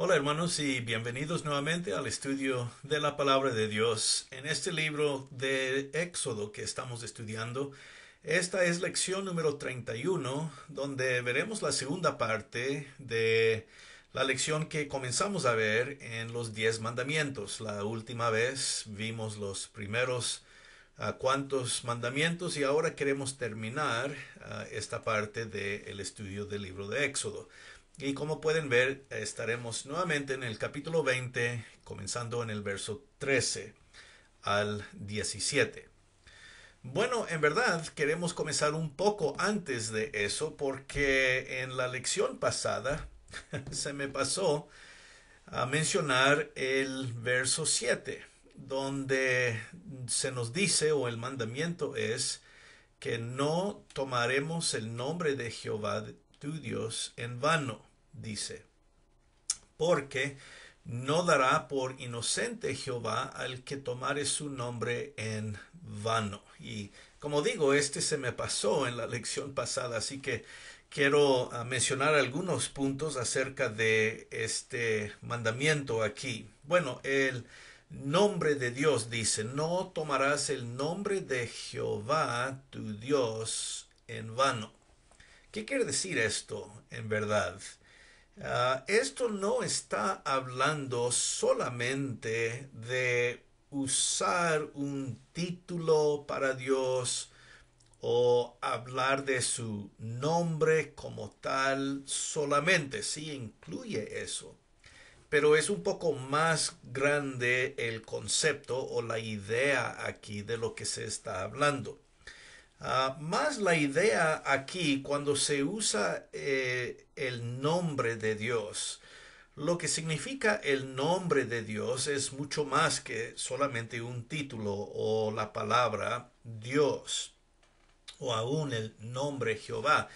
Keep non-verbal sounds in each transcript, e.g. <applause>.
Hola hermanos y bienvenidos nuevamente al estudio de la palabra de Dios. En este libro de Éxodo que estamos estudiando, esta es lección número 31, donde veremos la segunda parte de la lección que comenzamos a ver en los diez mandamientos. La última vez vimos los primeros ah, cuantos mandamientos y ahora queremos terminar ah, esta parte del estudio del libro de Éxodo. Y como pueden ver, estaremos nuevamente en el capítulo 20, comenzando en el verso 13 al 17. Bueno, en verdad queremos comenzar un poco antes de eso porque en la lección pasada <laughs> se me pasó a mencionar el verso 7, donde se nos dice o el mandamiento es que no tomaremos el nombre de Jehová tu Dios en vano dice, porque no dará por inocente Jehová al que tomare su nombre en vano. Y como digo, este se me pasó en la lección pasada, así que quiero ah, mencionar algunos puntos acerca de este mandamiento aquí. Bueno, el nombre de Dios dice, no tomarás el nombre de Jehová tu Dios en vano. ¿Qué quiere decir esto en verdad? Ah, esto no está hablando solamente de usar un título para Dios o hablar de su nombre como tal solamente, sí incluye eso, pero es un poco más grande el concepto o la idea aquí de lo que se está hablando. Ah, más la idea aquí cuando se usa eh, el nombre de Dios. Lo que significa el nombre de Dios es mucho más que solamente un título o la palabra Dios o aún el nombre Jehová.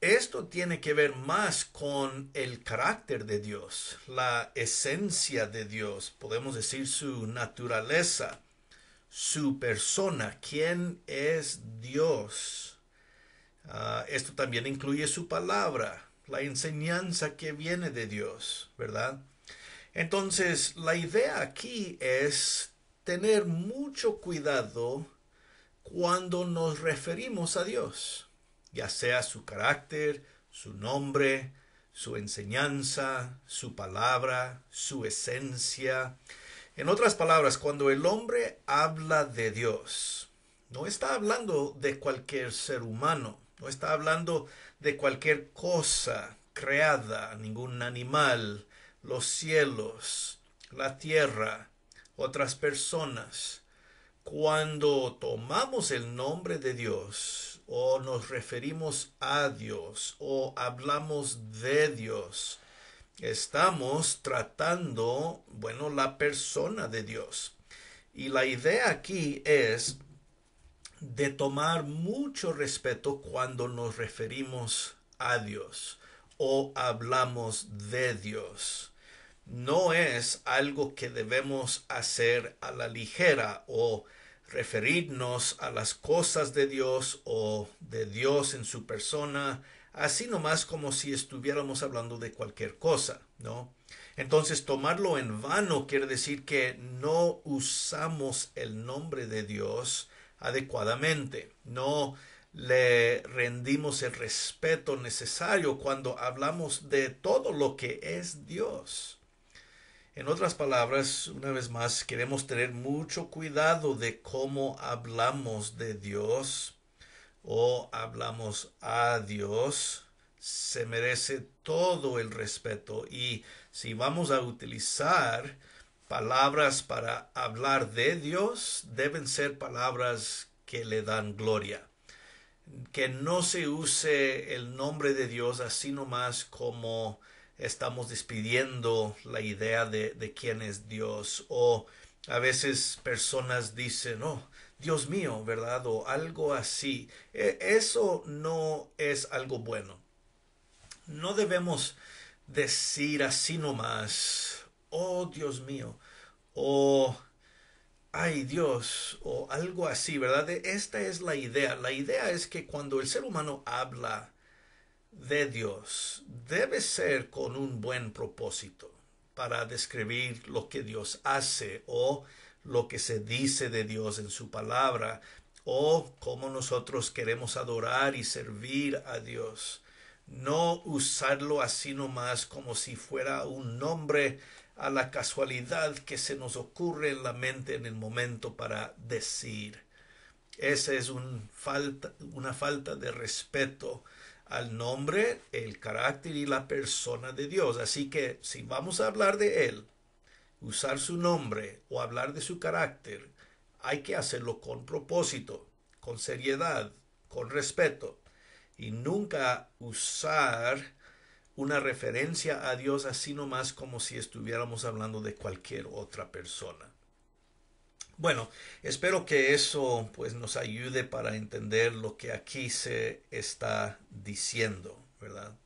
Esto tiene que ver más con el carácter de Dios, la esencia de Dios, podemos decir su naturaleza su persona, quién es Dios. Ah, esto también incluye su palabra, la enseñanza que viene de Dios, ¿verdad? Entonces, la idea aquí es tener mucho cuidado cuando nos referimos a Dios, ya sea su carácter, su nombre, su enseñanza, su palabra, su esencia, en otras palabras, cuando el hombre habla de Dios, no está hablando de cualquier ser humano, no está hablando de cualquier cosa creada, ningún animal, los cielos, la tierra, otras personas. Cuando tomamos el nombre de Dios o nos referimos a Dios o hablamos de Dios, Estamos tratando, bueno, la persona de Dios. Y la idea aquí es de tomar mucho respeto cuando nos referimos a Dios o hablamos de Dios. No es algo que debemos hacer a la ligera o referirnos a las cosas de Dios o de Dios en su persona así nomás como si estuviéramos hablando de cualquier cosa, ¿no? Entonces, tomarlo en vano quiere decir que no usamos el nombre de Dios adecuadamente, no le rendimos el respeto necesario cuando hablamos de todo lo que es Dios. En otras palabras, una vez más, queremos tener mucho cuidado de cómo hablamos de Dios o hablamos a Dios, se merece todo el respeto y si vamos a utilizar palabras para hablar de Dios, deben ser palabras que le dan gloria. Que no se use el nombre de Dios así nomás como estamos despidiendo la idea de, quién es Dios. O a veces personas dicen, oh, Dios mío, ¿verdad? O algo así. E, eso no es algo bueno. No debemos decir así nomás, oh Dios mío, o ay Dios, o algo así, ¿verdad? E, esta es la idea. La idea es que cuando el ser humano habla de Dios, debe ser con un buen propósito para describir lo que Dios hace o lo que se dice de Dios en su palabra o cómo nosotros queremos adorar y servir a Dios. No usarlo así nomás como si fuera un nombre a la casualidad que se nos ocurre en la mente en el momento para decir. Esa es falta, una falta de respeto al nombre, el carácter y la persona de Dios. Así que si vamos a hablar de Él, usar su nombre o hablar de su carácter, hay que hacerlo con propósito, con seriedad, con respeto y nunca usar una referencia a Dios así nomás como si estuviéramos hablando de cualquier otra persona. Bueno, espero que eso pues nos ayude para entender lo que aquí se está diciendo, ¿verdad?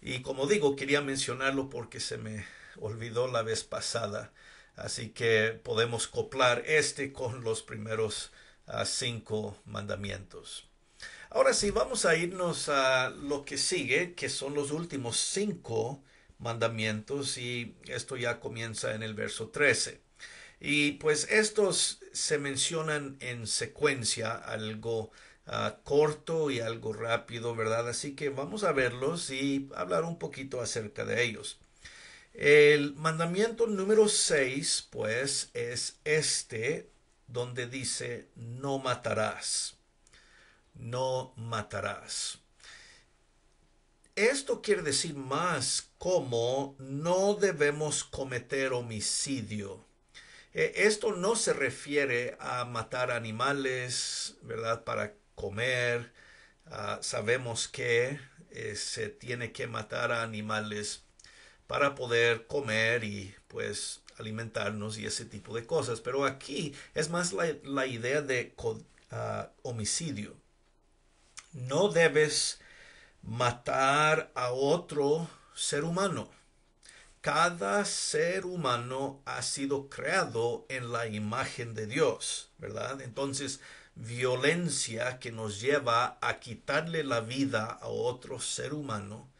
Y como digo, quería mencionarlo porque se me olvidó la vez pasada. Así que podemos coplar este con los primeros ah, cinco mandamientos. Ahora sí, vamos a irnos a lo que sigue, que son los últimos cinco mandamientos, y esto ya comienza en el verso 13. Y pues estos se mencionan en secuencia, algo ah, corto y algo rápido, ¿verdad? Así que vamos a verlos y hablar un poquito acerca de ellos. El mandamiento número 6, pues, es este, donde dice, no matarás, no matarás. Esto quiere decir más como no debemos cometer homicidio. E, esto no se refiere a matar animales, ¿verdad? Para comer. Ah, sabemos que eh, se tiene que matar a animales para poder comer y pues alimentarnos y ese tipo de cosas. Pero aquí es más la, idea de ah, homicidio. No debes matar a otro ser humano. Cada ser humano ha sido creado en la imagen de Dios, ¿verdad? Entonces, violencia que nos lleva a quitarle la vida a otro ser humano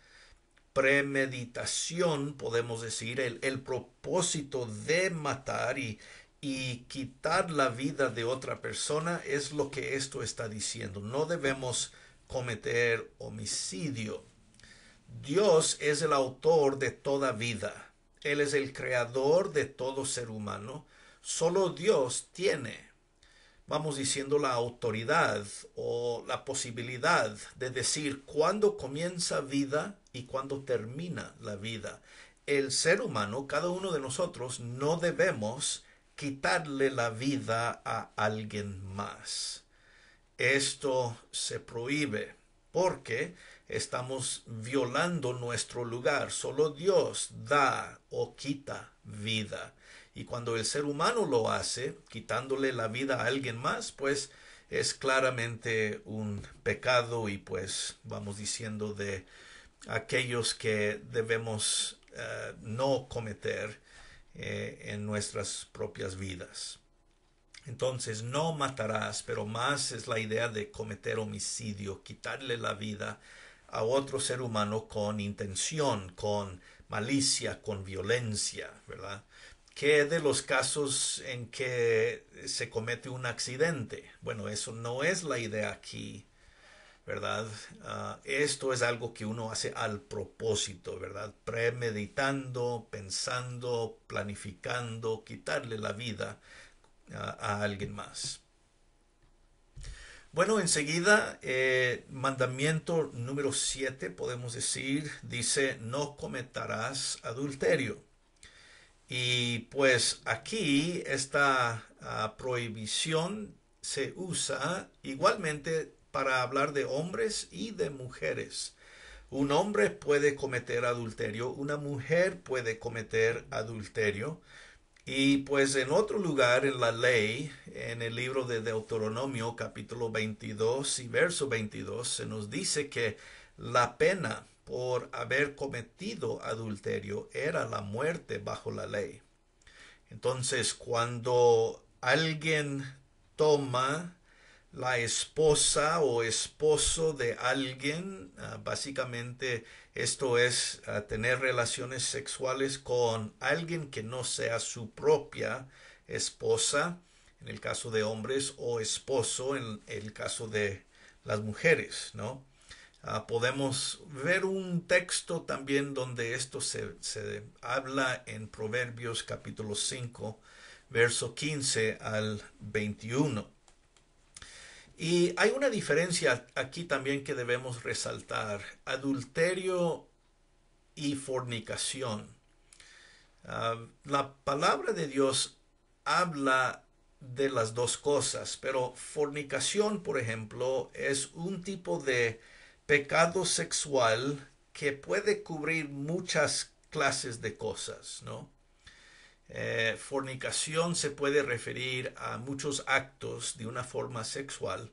premeditación, podemos decir, el, propósito de matar y, y quitar la vida de otra persona es lo que esto está diciendo. No debemos cometer homicidio. Dios es el autor de toda vida. Él es el creador de todo ser humano. Solo Dios tiene vamos diciendo, la autoridad o la posibilidad de decir cuándo comienza vida y cuándo termina la vida. El ser humano, cada uno de nosotros, no debemos quitarle la vida a alguien más. Esto se prohíbe porque estamos violando nuestro lugar. Solo Dios da o quita vida. Y cuando el ser humano lo hace, quitándole la vida a alguien más, pues es claramente un pecado y pues vamos diciendo de aquellos que debemos eh, no cometer eh, en nuestras propias vidas. Entonces, no matarás, pero más es la idea de cometer homicidio, quitarle la vida a otro ser humano con intención, con malicia, con violencia, ¿verdad? ¿Qué de los casos en que se comete un accidente? Bueno, eso no es la idea aquí, ¿verdad? Ah, esto es algo que uno hace al propósito, ¿verdad? Premeditando, pensando, planificando, quitarle la vida ah, a alguien más. Bueno, enseguida, eh, mandamiento número 7, podemos decir, dice, no cometerás adulterio. Y pues aquí esta ah, prohibición se usa igualmente para hablar de hombres y de mujeres. Un hombre puede cometer adulterio, una mujer puede cometer adulterio. Y pues en otro lugar en la ley, en el libro de Deuteronomio capítulo 22 y verso 22, se nos dice que la pena por haber cometido adulterio era la muerte bajo la ley. Entonces, cuando alguien toma la esposa o esposo de alguien, ah, básicamente esto es ah, tener relaciones sexuales con alguien que no sea su propia esposa, en el caso de hombres, o esposo en el caso de las mujeres, ¿no? Ah, podemos ver un texto también donde esto se, se, habla en Proverbios capítulo 5, verso 15 al 21. Y hay una diferencia aquí también que debemos resaltar, adulterio y fornicación. Ah, la palabra de Dios habla de las dos cosas, pero fornicación, por ejemplo, es un tipo de pecado sexual que puede cubrir muchas clases de cosas, ¿no? Eh, fornicación se puede referir a muchos actos de una forma sexual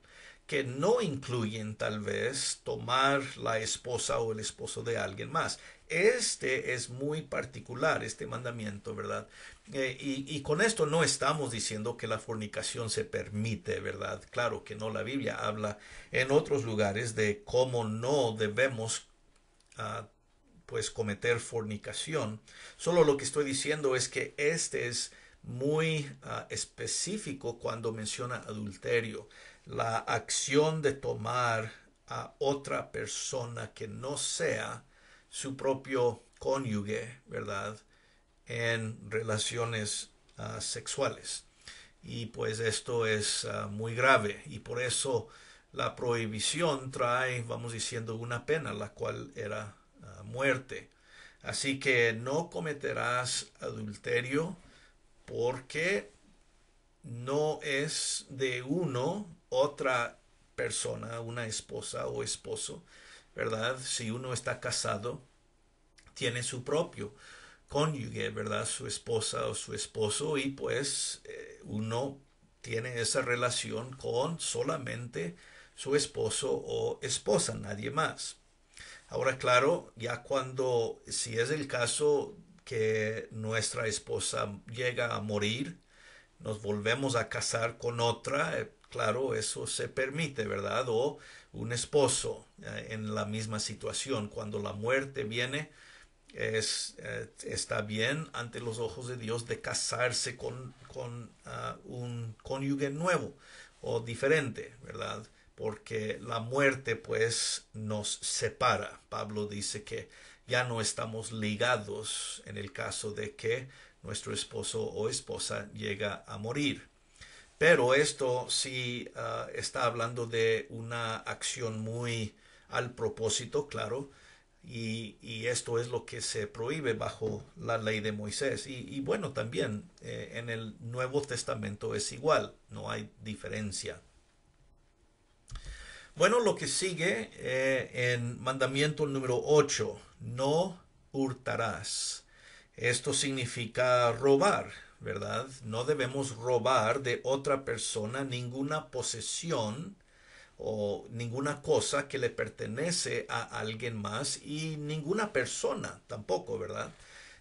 que no incluyen tal vez tomar la esposa o el esposo de alguien más. Este es muy particular, este mandamiento, ¿verdad? Eh, y, con esto no estamos diciendo que la fornicación se permite, ¿verdad? Claro que no, la Biblia habla en otros lugares de cómo no debemos ah, pues cometer fornicación. Solo lo que estoy diciendo es que este es muy ah, específico cuando menciona adulterio la acción de tomar a otra persona que no sea su propio cónyuge, ¿verdad? En relaciones ah, sexuales. Y pues esto es ah, muy grave y por eso la prohibición trae, vamos diciendo, una pena, la cual era ah, muerte. Así que no cometerás adulterio porque no es de uno otra persona, una esposa o esposo, ¿verdad? Si uno está casado, tiene su propio cónyuge, ¿verdad? Su esposa o su esposo y pues eh, uno tiene esa relación con solamente su esposo o esposa, nadie más. Ahora, claro, ya cuando, si es el caso que nuestra esposa llega a morir, nos volvemos a casar con otra, eh, Claro, eso se permite, ¿verdad? O un esposo eh, en la misma situación. Cuando la muerte viene, es, eh, está bien ante los ojos de Dios de casarse con, ah, un cónyuge nuevo o diferente, ¿verdad? Porque la muerte pues nos separa. Pablo dice que ya no estamos ligados en el caso de que nuestro esposo o esposa llega a morir. Pero esto sí ah, está hablando de una acción muy al propósito, claro, y, esto es lo que se prohíbe bajo la ley de Moisés. Y, bueno, también eh, en el Nuevo Testamento es igual, no hay diferencia. Bueno, lo que sigue eh, en mandamiento número 8, no hurtarás. Esto significa robar, ¿verdad? No debemos robar de otra persona ninguna posesión o ninguna cosa que le pertenece a alguien más y ninguna persona tampoco, ¿verdad?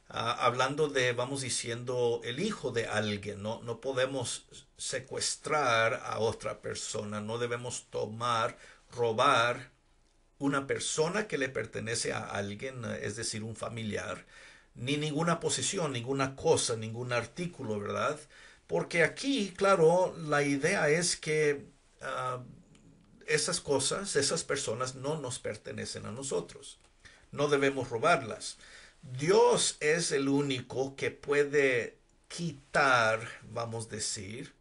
Ah, hablando de, vamos diciendo, el hijo de alguien, ¿no? no podemos secuestrar a otra persona, no debemos tomar, robar una persona que le pertenece a alguien, es decir, un familiar, ni ninguna posesión, ninguna cosa, ningún artículo, ¿verdad? Porque aquí, claro, la idea es que ah, esas cosas, esas personas no nos pertenecen a nosotros. No debemos robarlas. Dios es el único que puede quitar, vamos a decir,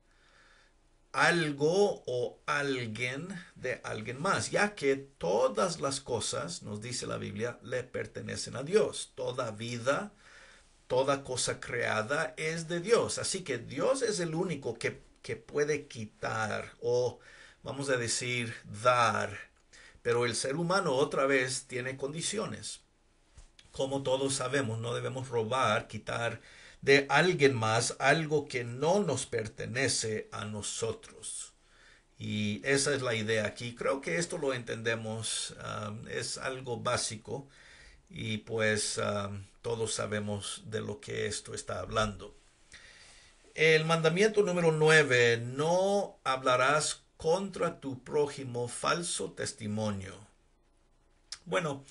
algo o alguien de alguien más, ya que todas las cosas, nos dice la Biblia, le pertenecen a Dios. Toda vida, toda cosa creada es de Dios. Así que Dios es el único que, que puede quitar o, vamos a decir, dar. Pero el ser humano otra vez tiene condiciones. Como todos sabemos, no debemos robar, quitar, de alguien más algo que no nos pertenece a nosotros. Y esa es la idea aquí. Creo que esto lo entendemos, um, es algo básico y pues um, todos sabemos de lo que esto está hablando. El mandamiento número 9, no hablarás contra tu prójimo falso testimonio. Bueno,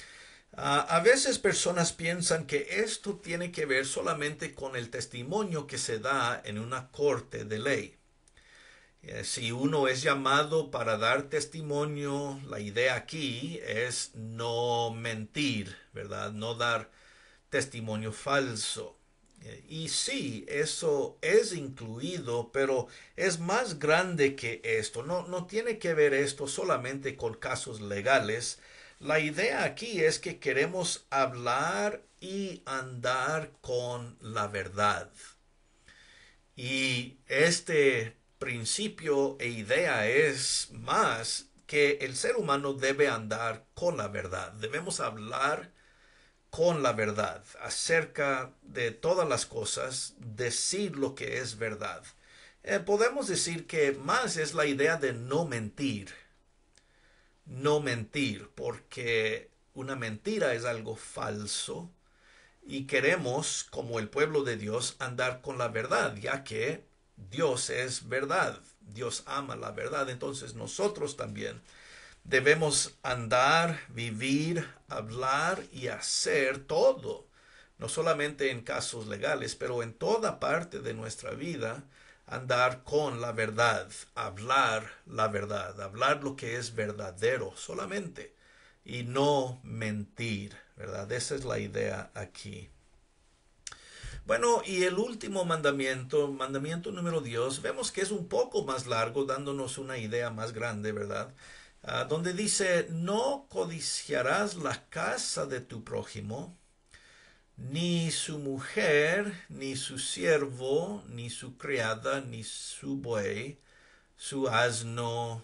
Ah, a veces personas piensan que esto tiene que ver solamente con el testimonio que se da en una corte de ley. Eh, si uno es llamado para dar testimonio, la idea aquí es no mentir, ¿verdad? No dar testimonio falso. Eh, y sí, eso es incluido, pero es más grande que esto. No, no tiene que ver esto solamente con casos legales, la idea aquí es que queremos hablar y andar con la verdad. Y este principio e idea es más que el ser humano debe andar con la verdad. Debemos hablar con la verdad acerca de todas las cosas, decir lo que es verdad. Eh, podemos decir que más es la idea de no mentir no mentir, porque una mentira es algo falso y queremos, como el pueblo de Dios, andar con la verdad, ya que Dios es verdad, Dios ama la verdad, entonces nosotros también debemos andar, vivir, hablar y hacer todo, no solamente en casos legales, pero en toda parte de nuestra vida andar con la verdad, hablar la verdad, hablar lo que es verdadero solamente y no mentir, ¿verdad? Esa es la idea aquí. Bueno, y el último mandamiento, mandamiento número 10, vemos que es un poco más largo, dándonos una idea más grande, ¿verdad? Ah, donde dice, no codiciarás la casa de tu prójimo, ni su mujer, ni su siervo, ni su criada, ni su buey, su asno,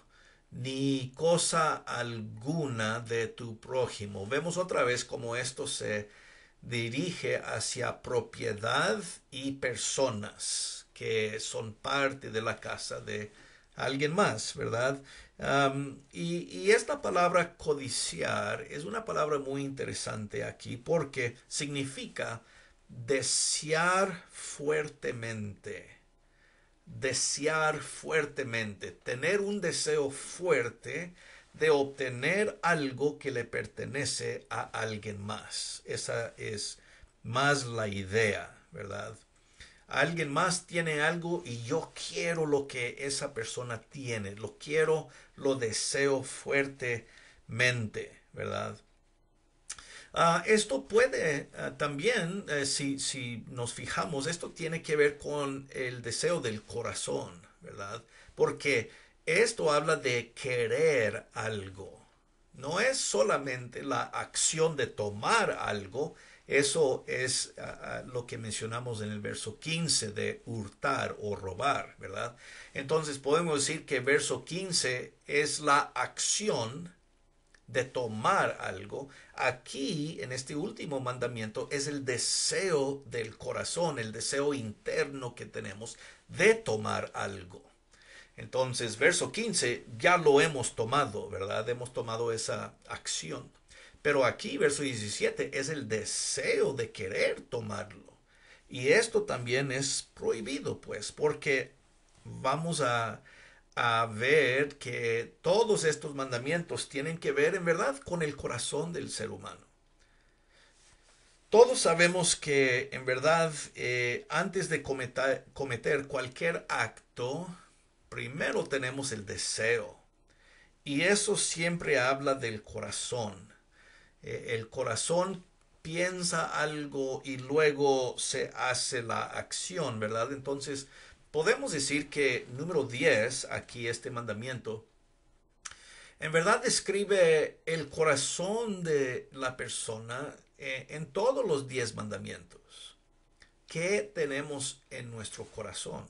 ni cosa alguna de tu prójimo. Vemos otra vez cómo esto se dirige hacia propiedad y personas que son parte de la casa de alguien más, ¿verdad? y, esta palabra codiciar es una palabra muy interesante aquí porque significa desear fuertemente, desear fuertemente, tener un deseo fuerte de obtener algo que le pertenece a alguien más. Esa es más la idea, ¿verdad? Alguien más tiene algo y yo quiero lo que esa persona tiene, lo quiero, lo deseo fuertemente, ¿verdad? Ah, esto puede ah, también, eh, si, si, nos fijamos, esto tiene que ver con el deseo del corazón, ¿verdad? Porque esto habla de querer algo. No es solamente la acción de tomar algo, eso es lo que mencionamos en el verso 15 de hurtar o robar, ¿verdad? Entonces podemos decir que verso 15 es la acción de tomar algo. Aquí, en este último mandamiento, es el deseo del corazón, el deseo interno que tenemos de tomar algo. Entonces, verso 15, ya lo hemos tomado, ¿verdad? Hemos tomado esa acción. Pero aquí, verso 17, es el deseo de querer tomarlo. Y esto también es prohibido, pues, porque vamos a, ver que todos estos mandamientos tienen que ver, en verdad, con el corazón del ser humano. Todos sabemos que, en verdad, eh, antes de cometer, cometer cualquier acto, primero tenemos el deseo. Y eso siempre habla del corazón. Eh, el corazón piensa algo y luego se hace la acción, ¿verdad? Entonces, podemos decir que número 10, aquí este mandamiento, en verdad describe el corazón de la persona eh, en todos los 10 mandamientos. ¿Qué tenemos en nuestro corazón?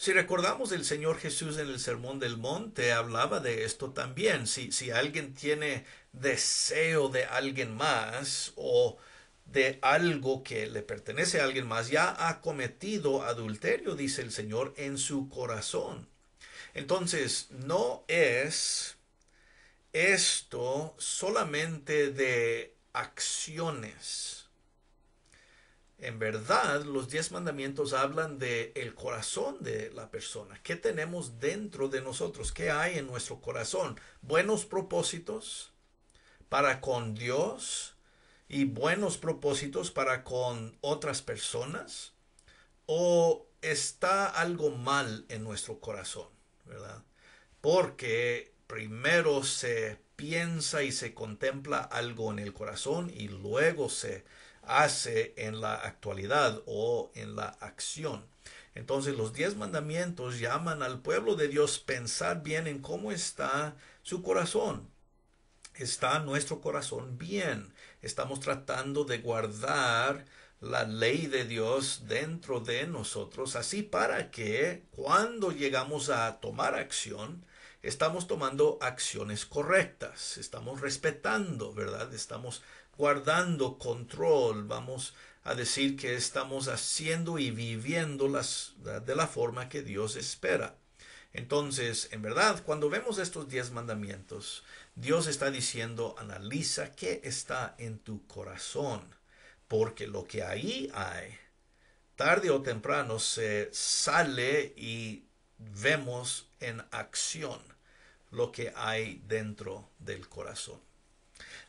Si recordamos el Señor Jesús en el Sermón del Monte, hablaba de esto también. Si, si alguien tiene deseo de alguien más o de algo que le pertenece a alguien más, ya ha cometido adulterio, dice el Señor, en su corazón. Entonces, no es esto solamente de acciones. En verdad, los diez mandamientos hablan de el corazón de la persona. ¿Qué tenemos dentro de nosotros? ¿Qué hay en nuestro corazón? Buenos propósitos para con Dios y buenos propósitos para con otras personas. O está algo mal en nuestro corazón, ¿verdad? Porque primero se piensa y se contempla algo en el corazón y luego se hace en la actualidad o en la acción. Entonces los diez mandamientos llaman al pueblo de Dios pensar bien en cómo está su corazón. ¿Está nuestro corazón bien? Estamos tratando de guardar la ley de Dios dentro de nosotros, así para que cuando llegamos a tomar acción, estamos tomando acciones correctas, estamos respetando, ¿verdad? Estamos guardando control, vamos a decir que estamos haciendo y viviendo las, de la forma que Dios espera. Entonces, en verdad, cuando vemos estos diez mandamientos, Dios está diciendo, analiza qué está en tu corazón, porque lo que ahí hay, tarde o temprano se sale y vemos en acción lo que hay dentro del corazón.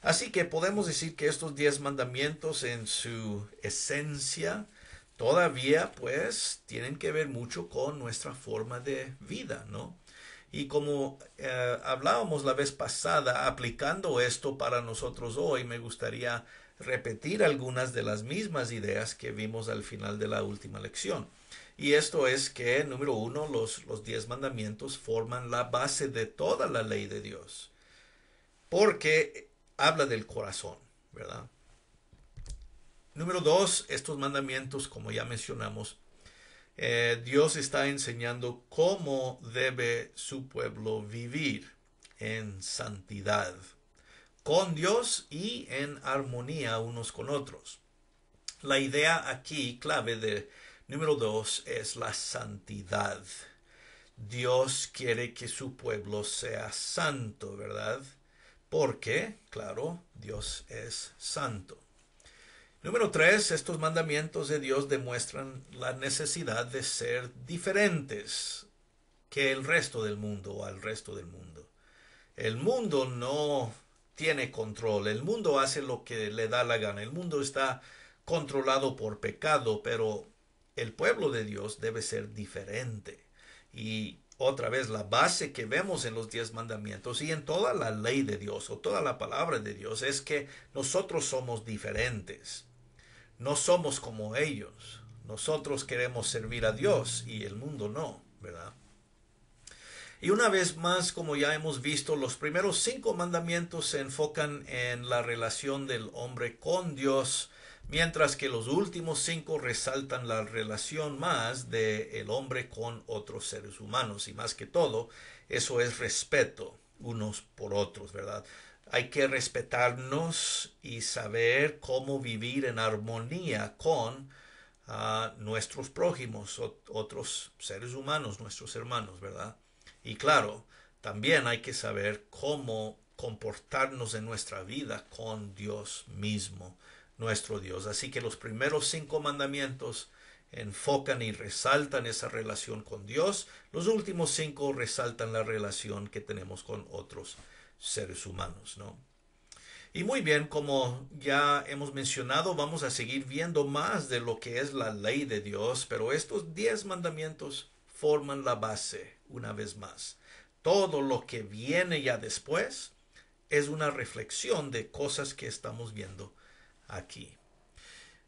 Así que podemos decir que estos diez mandamientos en su esencia todavía pues tienen que ver mucho con nuestra forma de vida, ¿no? Y como eh, hablábamos la vez pasada, aplicando esto para nosotros hoy, me gustaría repetir algunas de las mismas ideas que vimos al final de la última lección. Y esto es que, número uno, los, los diez mandamientos forman la base de toda la ley de Dios. Porque habla del corazón, ¿verdad? Número dos, estos mandamientos, como ya mencionamos, eh, Dios está enseñando cómo debe su pueblo vivir en santidad, con Dios y en armonía unos con otros. La idea aquí clave de número dos es la santidad. Dios quiere que su pueblo sea santo, ¿verdad? porque, claro, Dios es santo. Número tres, estos mandamientos de Dios demuestran la necesidad de ser diferentes que el resto del mundo o al resto del mundo. El mundo no tiene control, el mundo hace lo que le da la gana, el mundo está controlado por pecado, pero el pueblo de Dios debe ser diferente. Y otra vez la base que vemos en los diez mandamientos y en toda la ley de Dios o toda la palabra de Dios es que nosotros somos diferentes. No somos como ellos. Nosotros queremos servir a Dios y el mundo no, ¿verdad? Y una vez más, como ya hemos visto, los primeros cinco mandamientos se enfocan en la relación del hombre con Dios mientras que los últimos cinco resaltan la relación más del el hombre con otros seres humanos y más que todo eso es respeto unos por otros, ¿verdad? Hay que respetarnos y saber cómo vivir en armonía con ah, nuestros prójimos, otros seres humanos, nuestros hermanos, ¿verdad? Y claro, también hay que saber cómo comportarnos en nuestra vida con Dios mismo nuestro Dios. Así que los primeros cinco mandamientos enfocan y resaltan esa relación con Dios. Los últimos cinco resaltan la relación que tenemos con otros seres humanos, ¿no? Y muy bien, como ya hemos mencionado, vamos a seguir viendo más de lo que es la ley de Dios, pero estos diez mandamientos forman la base, una vez más. Todo lo que viene ya después es una reflexión de cosas que estamos viendo aquí.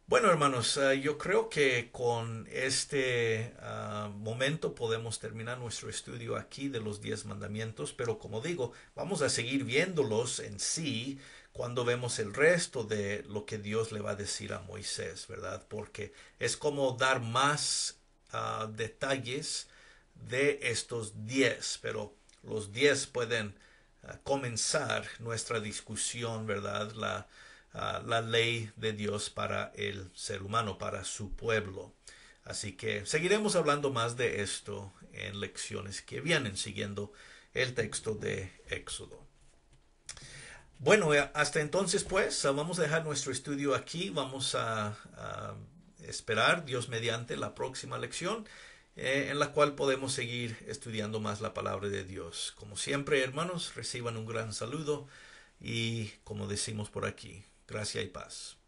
Bueno, hermanos, eh, yo creo que con este ah, momento podemos terminar nuestro estudio aquí de los diez mandamientos, pero como digo, vamos a seguir viéndolos en sí cuando vemos el resto de lo que Dios le va a decir a Moisés, ¿verdad? Porque es como dar más ah, detalles de estos diez, pero los diez pueden ah, comenzar nuestra discusión, ¿verdad? La, Ah, la ley de Dios para el ser humano, para su pueblo. Así que seguiremos hablando más de esto en lecciones que vienen siguiendo el texto de Éxodo. Bueno, eh, hasta entonces pues ah, vamos a dejar nuestro estudio aquí, vamos a, esperar Dios mediante la próxima lección eh, en la cual podemos seguir estudiando más la palabra de Dios. Como siempre hermanos, reciban un gran saludo y como decimos por aquí, Gracia y paz.